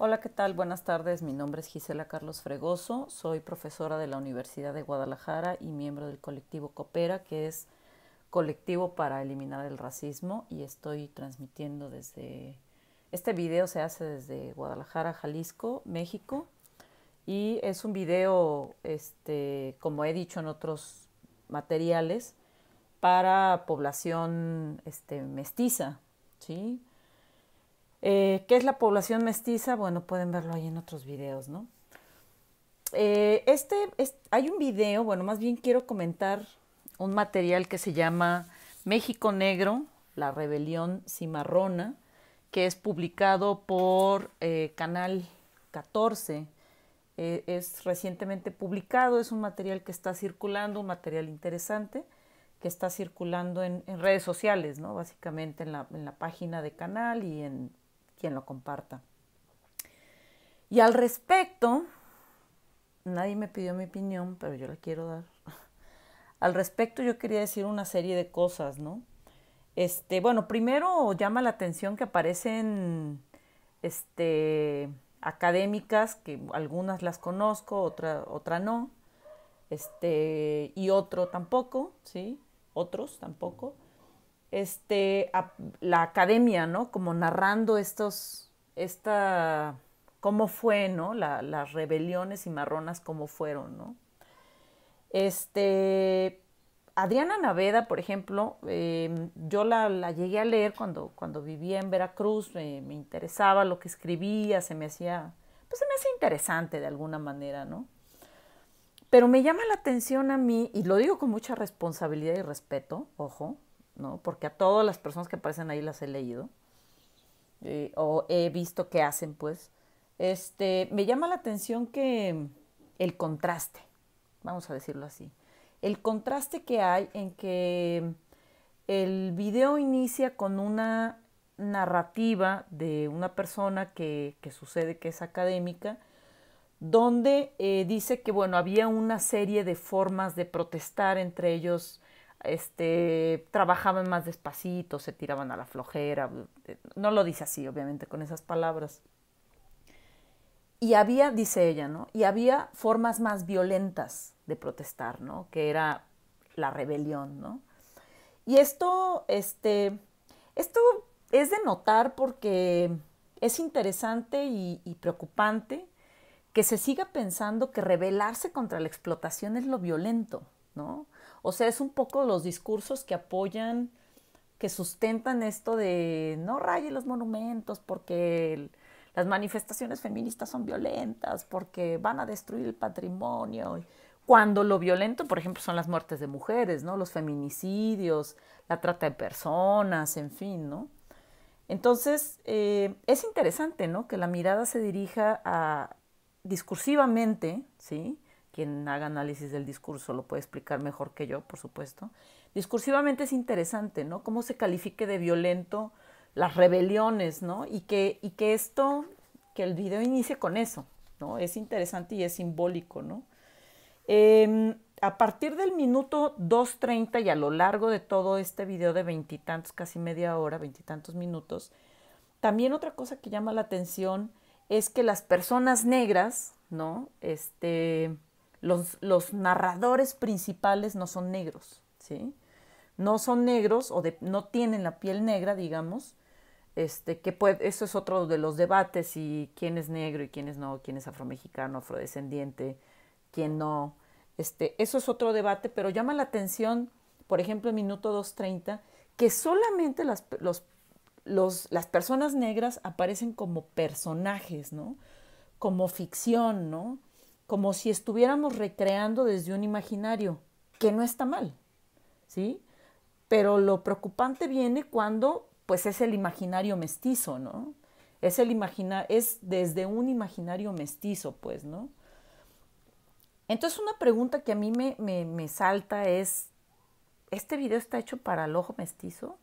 Hola, ¿qué tal? Buenas tardes. Mi nombre es Gisela Carlos Fregoso. Soy profesora de la Universidad de Guadalajara y miembro del colectivo Coopera, que es colectivo para eliminar el racismo y estoy transmitiendo desde... Este video se hace desde Guadalajara, Jalisco, México y es un video, este, como he dicho en otros materiales, para población este, mestiza, ¿sí? Eh, ¿Qué es la población mestiza? Bueno, pueden verlo ahí en otros videos, ¿no? Eh, este, hay un video, bueno, más bien quiero comentar un material que se llama México Negro, la rebelión cimarrona, que es publicado por eh, Canal 14. es recientemente publicado, es un material que está circulando, un material interesante, que está circulando en, redes sociales, ¿no? Básicamente en la, en la, página de Canal y en quien lo comparta. Y al respecto, nadie me pidió mi opinión, pero yo la quiero dar. Al respecto yo quería decir una serie de cosas, ¿no? Este, bueno, primero llama la atención que aparecen este, académicas, que algunas las conozco, otra, otra no, este, y otro tampoco, ¿sí? Otros tampoco este, la academia, ¿no? Como narrando estos, esta, cómo fue, ¿no? las rebeliones y marronas, cómo fueron, ¿no? Este, Adriana Naveda, por ejemplo, em, yo la, llegué a leer cuando, cuando vivía en Veracruz, me, interesaba lo que escribía, se me hacía, pues se me hacía interesante de alguna manera, ¿no? Pero me llama la atención a mí, y lo digo con mucha responsabilidad y respeto, ojo, ¿no? Porque a todas las personas que aparecen ahí las he leído o he visto qué hacen, pues. Este, me llama la atención que el contraste, vamos a decirlo así, el contraste que hay en que el video inicia con una narrativa de una persona que, que sucede que es académica, donde eh, dice que bueno, había una serie de formas de protestar, entre ellos este, trabajaban más despacito, se tiraban a la flojera, eh, no lo dice así, obviamente, con esas palabras. Y había, dice ella, ¿no? Y había formas más violentas de protestar, ¿no? Que era la rebelión, ¿no? Y esto, este, esto es de notar porque es interesante y preocupante que se siga pensando que rebelarse contra la explotación es lo violento. O sea, es un poco los discursos que apoyan, que sustentan esto de no raye los monumentos porque las manifestaciones feministas son violentas, porque van a destruir el patrimonio. Cuando lo violento, por ejemplo, son las muertes de mujeres, ¿no? Los feminicidios, la trata de personas, en fin, ¿no? Entonces, eh, es interesante, ¿no? Que la mirada se dirija a, discursivamente, ¿sí? quien haga análisis del discurso lo puede explicar mejor que yo, por supuesto. Discursivamente es interesante, ¿no? Cómo se califique de violento las rebeliones, ¿no? Y que, y que esto, que el video inicie con eso, ¿no? Es interesante y es simbólico, ¿no? Em, a partir del minuto 2.30 y a lo largo de todo este video de veintitantos, casi media hora, veintitantos minutos, también otra cosa que llama la atención es que las personas negras, ¿no? Este, los, narradores principales no son negros, ¿sí? No son negros o no tienen la piel negra, digamos, este, que puede, eso es otro de los debates, y quién es negro y quién es no, quién es afromexicano, afrodescendiente, quién no. Este, eso es otro debate, pero llama la atención, por ejemplo, en minuto 2.30, que solamente las, las personas negras aparecen como personajes, ¿no? Como ficción, ¿no? como si estuviéramos recreando desde un imaginario, que no está mal, ¿sí? Pero lo preocupante viene cuando, pues, es el imaginario mestizo, ¿no? Es, el imagina es desde un imaginario mestizo, pues, ¿no? Entonces una pregunta que a mí me, salta es, ¿este video está hecho para el ojo mestizo?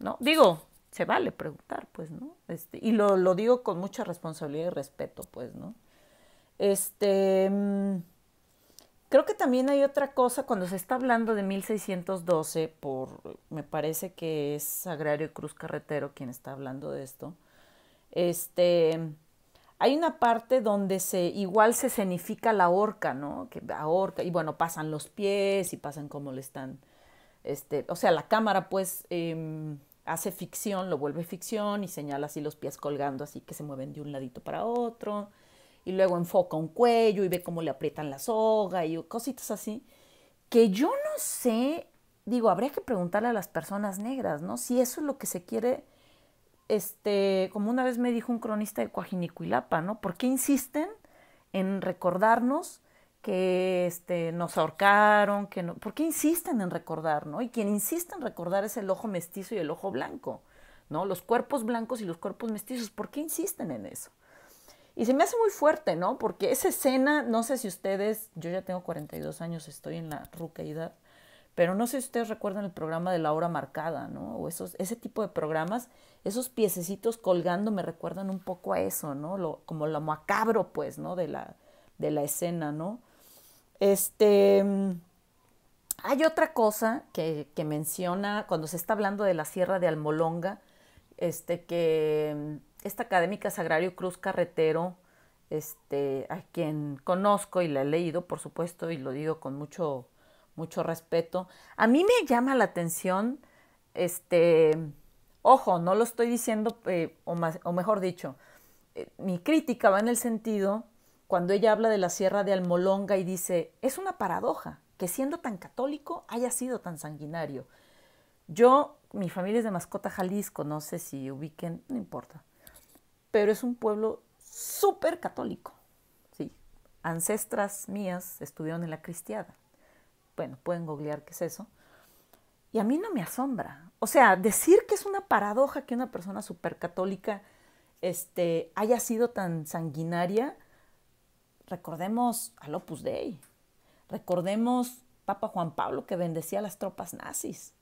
No, digo, se vale preguntar, pues, ¿no? Este, y lo, lo digo con mucha responsabilidad y respeto, pues, ¿no? Este, mm, creo que también hay otra cosa cuando se está hablando de 1612, por, me parece que es Agrario Cruz Carretero quien está hablando de esto. Este, hay una parte donde se igual se escenifica la horca, ¿no? Que y bueno, pasan los pies y pasan como le están este, o sea, la cámara pues em, hace ficción, lo vuelve ficción y señala así los pies colgando, así que se mueven de un ladito para otro y luego enfoca un cuello y ve cómo le aprietan la soga y cositas así, que yo no sé, digo, habría que preguntarle a las personas negras, ¿no? Si eso es lo que se quiere, este, como una vez me dijo un cronista de Coajinicuilapa, ¿no? ¿Por qué insisten en recordarnos que este, nos ahorcaron? Que no, ¿Por qué insisten en recordar, no? Y quien insiste en recordar es el ojo mestizo y el ojo blanco, ¿no? Los cuerpos blancos y los cuerpos mestizos, ¿por qué insisten en eso? Y se me hace muy fuerte, ¿no? Porque esa escena, no sé si ustedes, yo ya tengo 42 años, estoy en la ruqueidad, pero no sé si ustedes recuerdan el programa de la hora marcada, ¿no? O ese tipo de programas, esos piececitos colgando me recuerdan un poco a eso, ¿no? como lo macabro, pues, ¿no? De la, de la escena, ¿no? Este, hay otra cosa que, que menciona cuando se está hablando de la Sierra de Almolonga, este, que esta académica Sagrario Cruz Carretero, este, a quien conozco y la he leído, por supuesto, y lo digo con mucho, mucho respeto, a mí me llama la atención, este, ojo, no lo estoy diciendo, eh, o, más, o, mejor dicho, eh, mi crítica va en el sentido cuando ella habla de la Sierra de Almolonga y dice, es una paradoja que siendo tan católico haya sido tan sanguinario. Yo, mi familia es de Mascota, Jalisco, no sé si ubiquen, no importa pero es un pueblo súper católico. Sí, ancestras mías estuvieron en la cristiada. Bueno, pueden googlear qué es eso. Y a mí no me asombra. O sea, decir que es una paradoja que una persona súper católica este, haya sido tan sanguinaria, recordemos al Opus Dei, recordemos Papa Juan Pablo que bendecía a las tropas nazis,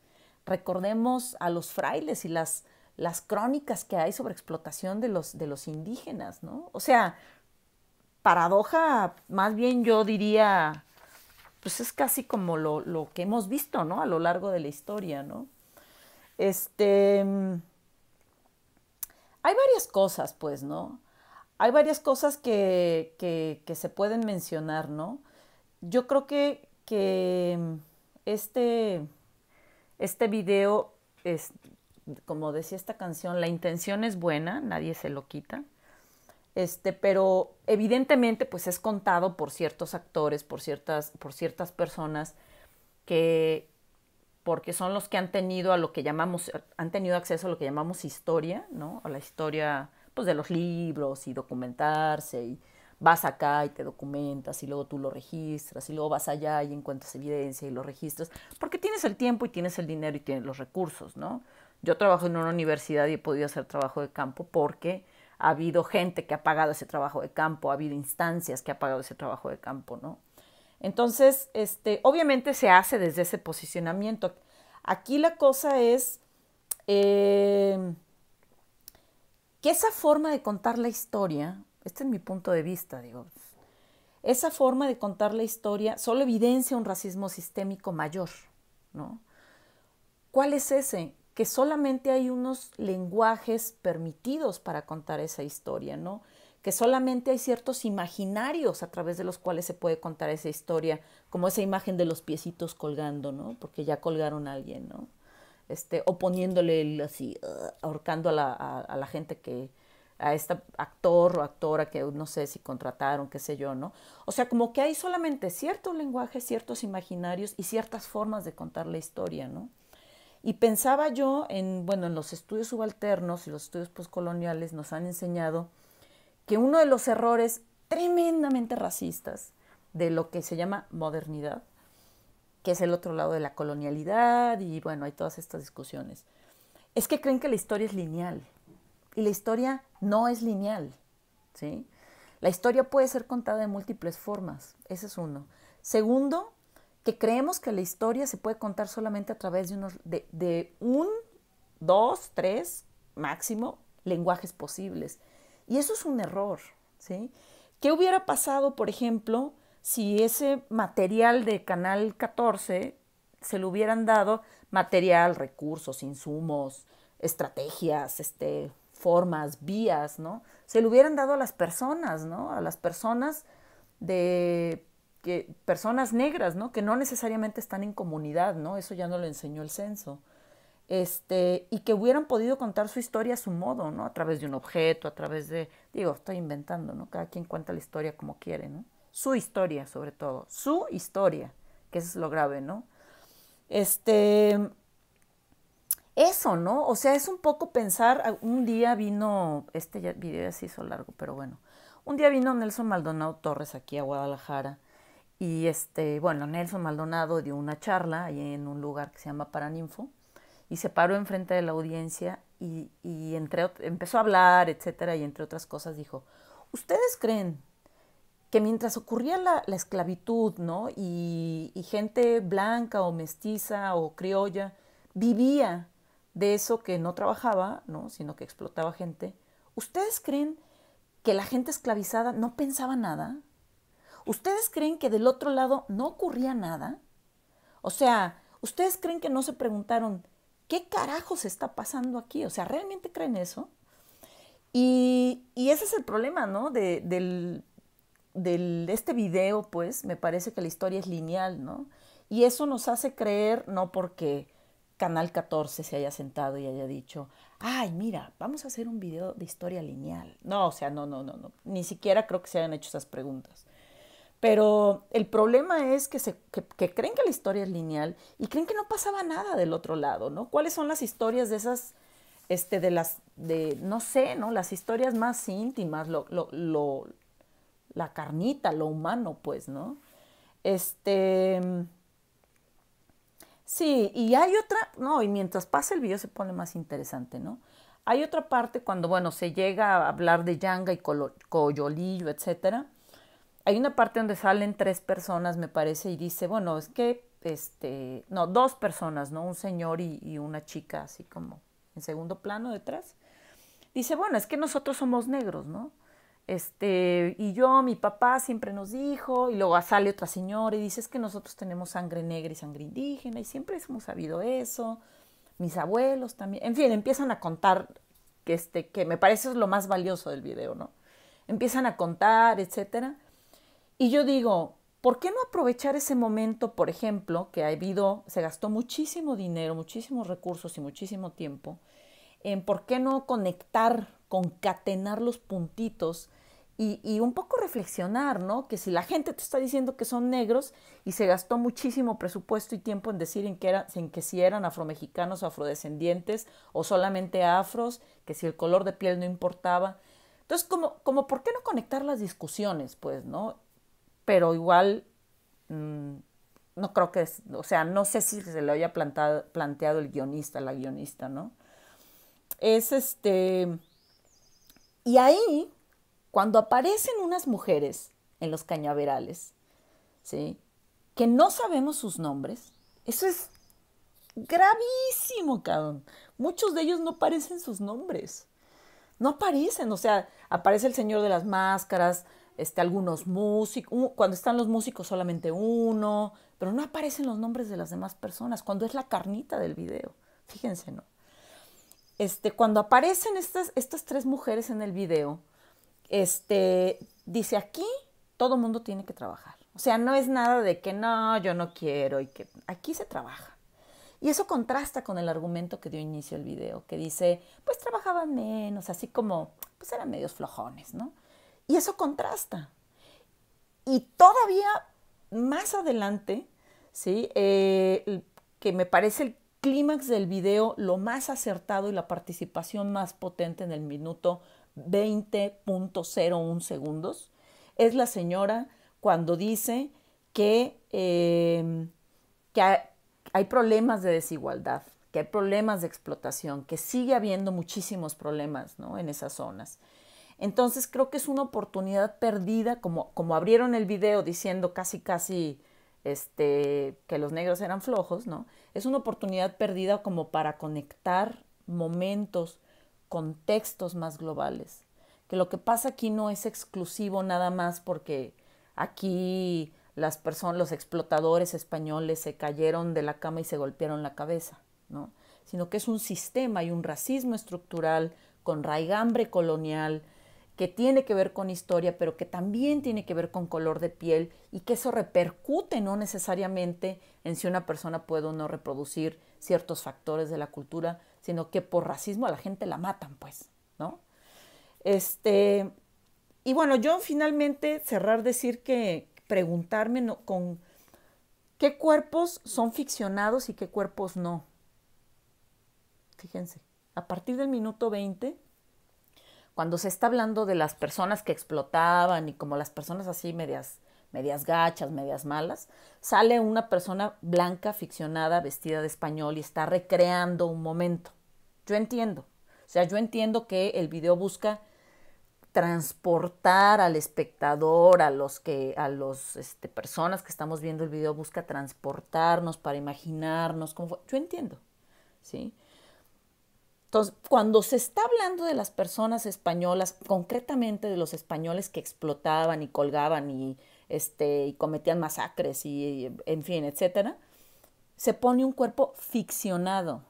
recordemos a los frailes y las las crónicas que hay sobre explotación de los, de los indígenas, ¿no? O sea, paradoja, más bien yo diría, pues es casi como lo, que hemos visto, ¿no? A lo largo de la historia, ¿no? Este, hay varias cosas, pues, ¿no? Hay varias cosas que, se pueden mencionar, ¿no? Yo creo que, que este, este video es, como decía esta canción, la intención es buena, nadie se lo quita. Este, pero evidentemente pues es contado por ciertos actores, por ciertas, por ciertas personas que porque son los que han tenido a lo que llamamos, han tenido acceso a lo que llamamos historia, ¿no? A la historia pues de los libros y documentarse y vas acá y te documentas y luego tú lo registras y luego vas allá y encuentras evidencia y lo registras, porque tienes el tiempo y tienes el dinero y tienes los recursos, ¿no? Yo trabajo en una universidad y he podido hacer trabajo de campo porque ha habido gente que ha pagado ese trabajo de campo, ha habido instancias que ha pagado ese trabajo de campo, ¿no? Entonces, este, obviamente se hace desde ese posicionamiento. Aquí la cosa es eh, que esa forma de contar la historia, este es mi punto de vista, digo, esa forma de contar la historia solo evidencia un racismo sistémico mayor, ¿no? ¿Cuál es ese? que solamente hay unos lenguajes permitidos para contar esa historia, ¿no? Que solamente hay ciertos imaginarios a través de los cuales se puede contar esa historia, como esa imagen de los piecitos colgando, ¿no? Porque ya colgaron a alguien, ¿no? Este, o poniéndole el, así, uh, ahorcando a la, a la gente que, a este actor o actora que no sé si contrataron, qué sé yo, ¿no? O sea, como que hay solamente ciertos lenguajes, ciertos imaginarios y ciertas formas de contar la historia, ¿no? Y pensaba yo en, bueno, en los estudios subalternos y los estudios postcoloniales nos han enseñado que uno de los errores tremendamente racistas de lo que se llama modernidad, que es el otro lado de la colonialidad y bueno, hay todas estas discusiones, es que creen que la historia es lineal y la historia no es lineal, ¿sí? La historia puede ser contada de múltiples formas, ese es uno. Segundo, que creemos que la historia se puede contar solamente a través de, unos, de, un, dos, tres, máximo, lenguajes posibles. Y eso es un error. ¿sí? ¿Qué hubiera pasado, por ejemplo, si ese material de Canal 14 se le hubieran dado material, recursos, insumos, estrategias, este, formas, vías, ¿no? Se le hubieran dado a las personas, ¿no? A las personas de personas negras, ¿no? Que no necesariamente están en comunidad, ¿no? Eso ya no lo enseñó el censo. Este, y que hubieran podido contar su historia a su modo, ¿no? A través de un objeto, a través de, digo, estoy inventando, ¿no? Cada quien cuenta la historia como quiere, ¿no? Su historia, sobre todo, su historia, que eso es lo grave, ¿no? Este, eso, ¿no? O sea, es un poco pensar, ah, un día vino, este video ya se hizo largo, pero bueno, un día vino Nelson Maldonado Torres aquí a Guadalajara y este, bueno, Nelson Maldonado dio una charla ahí en un lugar que se llama Paraninfo y se paró enfrente de la audiencia y, y entre, empezó a hablar, etcétera, y entre otras cosas dijo, ¿ustedes creen que mientras ocurría la, esclavitud, ¿no? Y, y, gente blanca o mestiza o criolla vivía de eso que no trabajaba, ¿no? Sino que explotaba gente, ¿ustedes creen que la gente esclavizada no pensaba nada? ¿Ustedes creen que del otro lado no ocurría nada? O sea, ¿ustedes creen que no se preguntaron qué carajo se está pasando aquí? O sea, ¿realmente creen eso? Y, ese es el problema, ¿no? De, del, del, este video, pues, me parece que la historia es lineal, ¿no? Y eso nos hace creer, no porque Canal 14 se haya sentado y haya dicho, ay, mira, vamos a hacer un video de historia lineal. No, o sea, no, no, no, no. Ni siquiera creo que se hayan hecho esas preguntas. Pero el problema es que, se, creen que la historia es lineal y creen que no pasaba nada del otro lado, ¿no? ¿Cuáles son las historias de esas, este, de las, de, no sé, ¿no? Las historias más íntimas, lo, lo, lo la carnita, lo humano, pues, ¿no? Este... Sí, y hay otra, no, y mientras pasa el video se pone más interesante, ¿no? Hay otra parte cuando, bueno, se llega a hablar de Yanga y Coyolillo, etcétera, hay una parte donde salen tres personas, me parece, y dice, bueno, es que, este, no, dos personas, ¿no? Un señor y, una chica, así como en segundo plano detrás. Dice, bueno, es que nosotros somos negros, ¿no? Este, y yo, mi papá siempre nos dijo, y luego sale otra señora y dice, es que nosotros tenemos sangre negra y sangre indígena, y siempre hemos sabido eso, mis abuelos también, en fin, empiezan a contar, que, este, que me parece es lo más valioso del video, ¿no? Empiezan a contar, etcétera. Y yo digo, ¿por qué no aprovechar ese momento, por ejemplo, que ha habido, se gastó muchísimo dinero, muchísimos recursos y muchísimo tiempo, en por qué no conectar, concatenar los puntitos y, un poco reflexionar, ¿no? Que si la gente te está diciendo que son negros y se gastó muchísimo presupuesto y tiempo en decir en que, era, en que si eran afromexicanos o afrodescendientes o solamente afros, que si el color de piel no importaba. Entonces, como, como ¿por qué no conectar las discusiones, pues, ¿no? pero igual mm, no creo que, o sea, no sé si se lo haya planteado el guionista, la guionista, ¿no? Es este, y ahí, cuando aparecen unas mujeres en los cañaverales, ¿sí? Que no sabemos sus nombres, eso es gravísimo, cabrón. Muchos de ellos no aparecen sus nombres. No aparecen, o sea, aparece el señor de las máscaras, este, algunos músicos, cuando están los músicos solamente uno, pero no aparecen los nombres de las demás personas, cuando es la carnita del video, fíjense, ¿no? Este, cuando aparecen estas, estas tres mujeres en el video, este, dice aquí todo mundo tiene que trabajar. O sea, no es nada de que no, yo no quiero y que aquí se trabaja. Y eso contrasta con el argumento que dio inicio el video, que dice, pues trabajaban menos, así como, pues eran medios flojones, ¿no? Y eso contrasta. Y todavía más adelante, ¿sí? Eh, que me parece el clímax del video lo más acertado y la participación más potente en el minuto 20.01 segundos, es la señora cuando dice que, em, que hay, problemas de desigualdad, que hay problemas de explotación, que sigue habiendo muchísimos problemas ¿no? en esas zonas entonces creo que es una oportunidad perdida, como, como abrieron el video diciendo casi, casi este, que los negros eran flojos, ¿no? Es una oportunidad perdida como para conectar momentos, contextos más globales. Que lo que pasa aquí no es exclusivo nada más porque aquí las personas, los explotadores españoles se cayeron de la cama y se golpearon la cabeza, ¿no? Sino que es un sistema y un racismo estructural con raigambre colonial, que tiene que ver con historia, pero que también tiene que ver con color de piel y que eso repercute no necesariamente en si una persona puede o no reproducir ciertos factores de la cultura, sino que por racismo a la gente la matan, pues, ¿no? Este, y bueno, yo finalmente cerrar decir que preguntarme con qué cuerpos son ficcionados y qué cuerpos no. Fíjense, a partir del minuto 20 cuando se está hablando de las personas que explotaban y como las personas así medias, medias gachas, medias malas, sale una persona blanca ficcionada vestida de español y está recreando un momento. Yo entiendo. O sea, yo entiendo que el video busca transportar al espectador, a los que, a los este, personas que estamos viendo el video, busca transportarnos para imaginarnos cómo fue. Yo entiendo, ¿sí? Entonces, cuando se está hablando de las personas españolas, concretamente de los españoles que explotaban y colgaban y, este, cometían masacres y, en fin, etcétera, se pone un cuerpo ficcionado,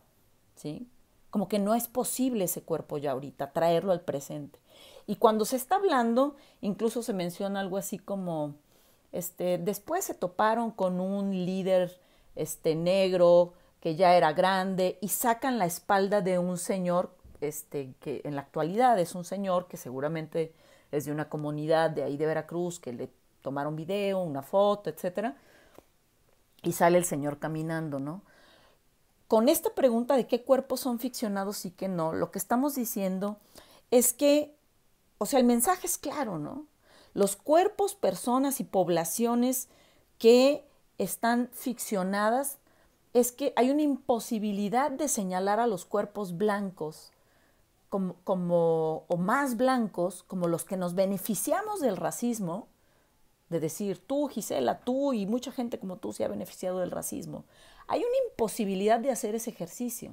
¿sí? Como que no es posible ese cuerpo ya ahorita, traerlo al presente. Y cuando se está hablando, incluso se menciona algo así como, este, después se toparon con un líder este, negro que ya era grande, y sacan la espalda de un señor, este, que en la actualidad es un señor que seguramente es de una comunidad de ahí de Veracruz, que le tomaron video, una foto, etcétera, y sale el señor caminando, ¿no? Con esta pregunta de qué cuerpos son ficcionados y qué no, lo que estamos diciendo es que, o sea, el mensaje es claro, ¿no? Los cuerpos, personas y poblaciones que están ficcionadas es que hay una imposibilidad de señalar a los cuerpos blancos como, o más blancos como los que nos beneficiamos del racismo, de decir tú, Gisela, tú y mucha gente como tú se ha beneficiado del racismo. Hay una imposibilidad de hacer ese ejercicio.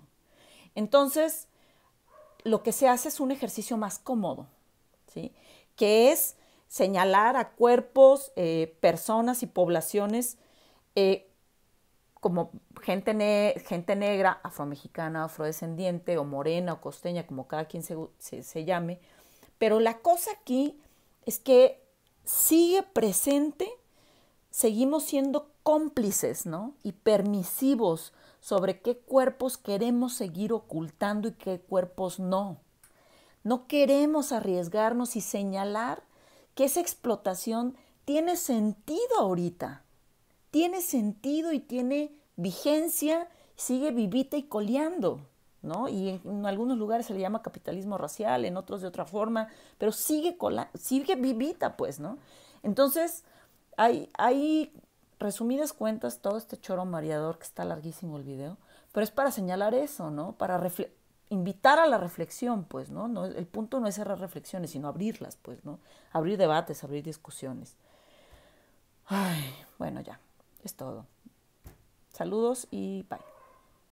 Entonces, lo que se hace es un ejercicio más cómodo, ¿sí? que es señalar a cuerpos, eh, personas y poblaciones eh, como gente, negra, afromexicana, afrodescendiente o morena o costeña, como cada quien se, llame. Pero la cosa aquí es que sigue presente, seguimos siendo cómplices, Y permisivos sobre qué cuerpos queremos seguir ocultando y qué cuerpos no. No queremos arriesgarnos y señalar que esa explotación tiene sentido ahorita, tiene sentido y tiene vigencia, sigue vivita y coleando, ¿no? Y en, algunos lugares se le llama capitalismo racial, en otros de otra forma, pero sigue, sigue vivita, pues, ¿no? Entonces, hay, resumidas cuentas, todo este choro mareador que está larguísimo el video, pero es para señalar eso, ¿no? Para invitar a la reflexión, pues, ¿no? ¿no? El punto no es cerrar reflexiones, sino abrirlas, pues, ¿no? Abrir debates, abrir discusiones. Ay, bueno, ya. Es todo. Saludos y bye.